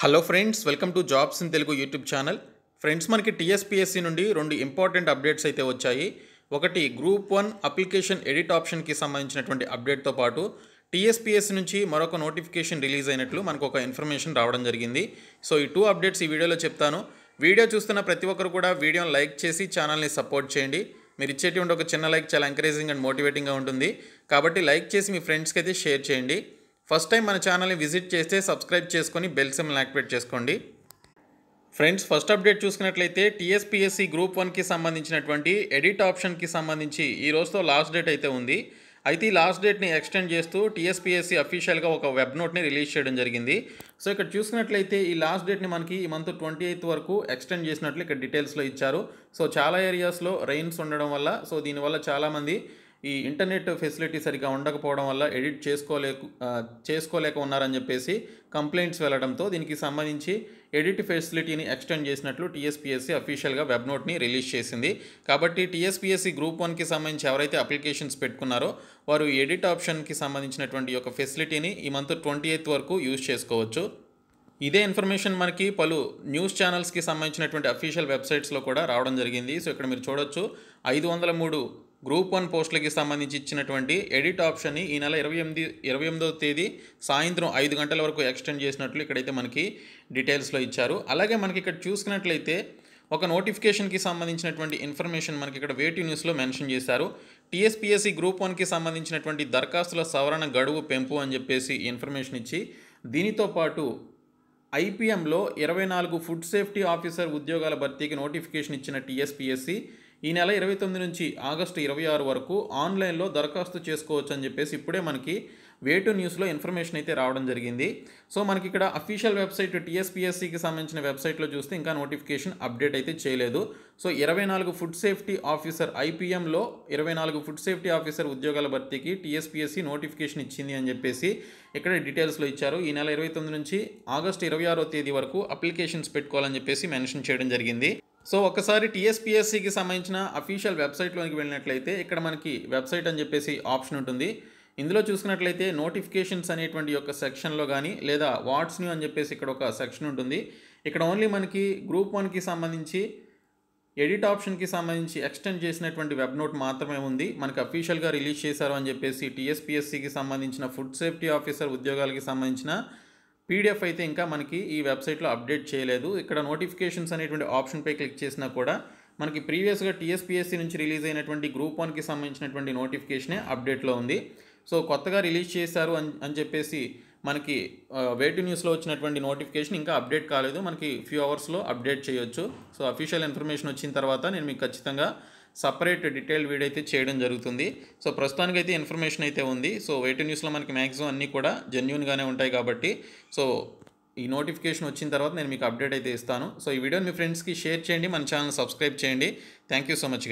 hello friends welcome to jobs in Telugu YouTube channel friends మనకి TSPSC నుండి రెండు important updates అయితే వచ్చాయి ఒకటి గ్రూప్ వన్ అప్లికేషన్ ఎడిట్ ఆప్షన్కి సంబంధించినటువంటి అప్డేట్తో పాటు టీఎస్పీఎస్సీ నుంచి మరొక నోటిఫికేషన్ రిలీజ్ అయినట్లు మనకు ఒక ఇన్ఫర్మేషన్ రావడం జరిగింది సో ఈ టూ అప్డేట్స్ ఈ వీడియోలో చెప్తాను వీడియో చూస్తున్న ప్రతి ఒక్కరు కూడా వీడియోని లైక్ చేసి ఛానల్ని సపోర్ట్ చేయండి మీరు ఇచ్చేటువంటి ఒక చిన్న లైక్ చాలా ఎంకరేజింగ్ అండ్ మోటివేటింగ్గా ఉంటుంది కాబట్టి లైక్ చేసి మీ ఫ్రెండ్స్కి అయితే షేర్ చేయండి ఫస్ట్ టైం మన ఛానల్ని విజిట్ చేస్తే సబ్స్క్రైబ్ చేసుకొని బెల్ సిమ్ యాక్టివేట్ చేసుకోండి ఫ్రెండ్స్ ఫస్ట్ అప్డేట్ చూసుకున్నట్లయితే టీఎస్పీఎస్సీ గ్రూప్ వన్కి సంబంధించినటువంటి ఎడిట్ ఆప్షన్కి సంబంధించి ఈ రోజుతో లాస్ట్ డేట్ అయితే ఉంది అయితే ఈ లాస్ట్ డేట్ని ఎక్స్టెండ్ చేస్తూ టీఎస్పీఎస్సీ అఫీషియల్గా ఒక వెబ్ నోట్ని రిలీజ్ చేయడం జరిగింది సో ఇక్కడ చూసుకున్నట్లయితే ఈ లాస్ట్ డేట్ని మనకి ఈ మంత్ ట్వంటీ ఎయిత్ వరకు ఎక్స్టెండ్ చేసినట్లు ఇక్కడ డీటెయిల్స్లో ఇచ్చారు సో చాలా ఏరియాస్లో రెయిన్స్ ఉండడం వల్ల సో దీనివల్ల చాలామంది ఈ ఇంటర్నెట్ ఫెసిలిటీ సరిగ్గా ఉండకపోవడం వల్ల ఎడిట్ చేసుకోలేక చేసుకోలేక ఉన్నారని చెప్పేసి కంప్లైంట్స్ వెళ్లడంతో దీనికి సంబంధించి ఎడిట్ ఫెసిలిటీని ఎక్స్టెండ్ చేసినట్లు టీఎస్పీఎస్సీ అఫీషియల్గా వెబ్ నోట్ని రిలీజ్ చేసింది కాబట్టి టీఎస్పీఎస్సీ గ్రూప్ వన్కి సంబంధించి ఎవరైతే అప్లికేషన్స్ పెట్టుకున్నారో వారు ఎడిట్ ఆప్షన్కి సంబంధించినటువంటి యొక్క ఫెసిలిటీని ఈ మంత్ ట్వంటీ ఎయిత్ వరకు యూజ్ చేసుకోవచ్చు ఇదే ఇన్ఫర్మేషన్ మనకి పలు న్యూస్ ఛానల్స్కి సంబంధించినటువంటి అఫీషియల్ వెబ్సైట్స్లో కూడా రావడం జరిగింది సో ఇక్కడ మీరు చూడొచ్చు ఐదు వందల మూడు గ్రూప్ వన్ పోస్టులకి సంబంధించి ఇచ్చినటువంటి ఎడిట్ ఆప్షన్ని ఈ నెల ఇరవై ఎనిమిది ఇరవై ఎనిమిదవ తేదీ సాయంత్రం ఐదు గంటల వరకు ఎక్స్టెండ్ చేసినట్లు ఇక్కడైతే మనకి డీటెయిల్స్లో ఇచ్చారు అలాగే మనకి ఇక్కడ చూసుకున్నట్లయితే ఒక నోటిఫికేషన్కి సంబంధించినటువంటి ఇన్ఫర్మేషన్ మనకి ఇక్కడ వేటి న్యూస్లో మెన్షన్ చేశారు టీఎస్పీఎస్సీ గ్రూప్ వన్కి సంబంధించినటువంటి దరఖాస్తుల సవరణ గడువు పెంపు అని చెప్పేసి ఇన్ఫర్మేషన్ ఇచ్చి దీనితో పాటు ఐపీఎంలో ఇరవై నాలుగు ఫుడ్ సేఫ్టీ ఆఫీసర్ ఉద్యోగాల భర్తీకి నోటిఫికేషన్ ఇచ్చిన టీఎస్పీఎస్సీ ఈ నెల ఇరవై తొమ్మిది నుంచి ఆగస్టు ఇరవై ఆరు వరకు ఆన్లైన్లో దరఖాస్తు చేసుకోవచ్చు అని చెప్పేసి ఇప్పుడే మనకి వే టు న్యూస్లో ఇన్ఫర్మేషన్ అయితే రావడం జరిగింది సో మనకి ఇక్కడ అఫీషియల్ వెబ్సైట్ టీఎస్పీఎస్సీకి సంబంధించిన వెబ్సైట్లో చూస్తే ఇంకా నోటిఫికేషన్ అప్డేట్ అయితే చేయలేదు సో ఇరవై నాలుగు ఫుడ్ సేఫ్టీ ఆఫీసర్ ఐపీఎంలో ఇరవై నాలుగు ఫుడ్ సేఫ్టీ ఆఫీసర్ ఉద్యోగాల భర్తీకి టీఎస్పిఎస్సి నోటిఫికేషన్ ఇచ్చింది అని చెప్పేసి ఇక్కడ డీటెయిల్స్లో ఇచ్చారు ఈ నెల ఇరవై తొమ్మిది నుంచి ఆగస్టు ఇరవై ఆరో తేదీ వరకు అప్లికేషన్స్ పెట్టుకోవాలని చెప్పేసి మెన్షన్ చేయడం జరిగింది సో ఒకసారి టీఎస్పిఎస్సికి సంబంధించిన అఫీషియల్ వెబ్సైట్లోకి వెళ్ళినట్లయితే ఇక్కడ మనకి వెబ్సైట్ అని చెప్పేసి ఆప్షన్ ఉంటుంది ఇందులో చూసుకున్నట్లయితే నోటిఫికేషన్స్ అనేటువంటి యొక్క సెక్షన్లో కానీ లేదా వాట్స్ న్యూ అని చెప్పేసి ఇక్కడ ఒక సెక్షన్ ఉంటుంది ఇక్కడ ఓన్లీ మనకి గ్రూప్ వన్కి సంబంధించి ఎడిట్ ఆప్షన్కి సంబంధించి ఎక్స్టెండ్ చేసినటువంటి వెబ్ నోట్ మాత్రమే ఉంది మనకు అఫీషియల్గా రిలీజ్ చేశారు అని చెప్పేసి టీఎస్పిఎస్సికి సంబంధించిన ఫుడ్ సేఫ్టీ ఆఫీసర్ ఉద్యోగాలకి సంబంధించిన పీడిఎఫ్ అయితే ఇంకా మనకి ఈ వెబ్సైట్లో అప్డేట్ చేయలేదు ఇక్కడ నోటిఫికేషన్స్ అనేటువంటి ఆప్షన్పై క్లిక్ చేసినా కూడా మనకి ప్రీవియస్గా టీఎస్పీఎస్సీ నుంచి రిలీజ్ అయినటువంటి గ్రూప్ వన్కి సంబంధించినటువంటి నోటిఫికేషనే అప్డేట్లో ఉంది సో కొత్తగా రిలీజ్ చేశారు అని అని చెప్పేసి మనకి వెయిట్ న్యూస్లో వచ్చినటువంటి నోటిఫికేషన్ ఇంకా అప్డేట్ కాలేదు మనకి ఫ్యూ అవర్స్లో అప్డేట్ చేయొచ్చు సో అఫీషియల్ ఇన్ఫర్మేషన్ వచ్చిన తర్వాత నేను మీకు ఖచ్చితంగా సపరేట్ డీటెయిల్ వీడియో అయితే చేయడం జరుగుతుంది సో ప్రస్తుతానికైతే ఇన్ఫర్మేషన్ అయితే ఉంది సో వెయిట్ న్యూస్లో మనకి మ్యాక్సిమం అన్నీ కూడా జెన్యున్గానే ఉంటాయి కాబట్టి సో ఈ నోటిఫికేషన్ వచ్చిన తర్వాత నేను మీకు అప్డేట్ అయితే ఇస్తాను సో ఈ వీడియోని మీ ఫ్రెండ్స్కి షేర్ చేయండి మన ఛానల్ సబ్స్క్రైబ్ చేయండి థ్యాంక్ యూ సో మచ్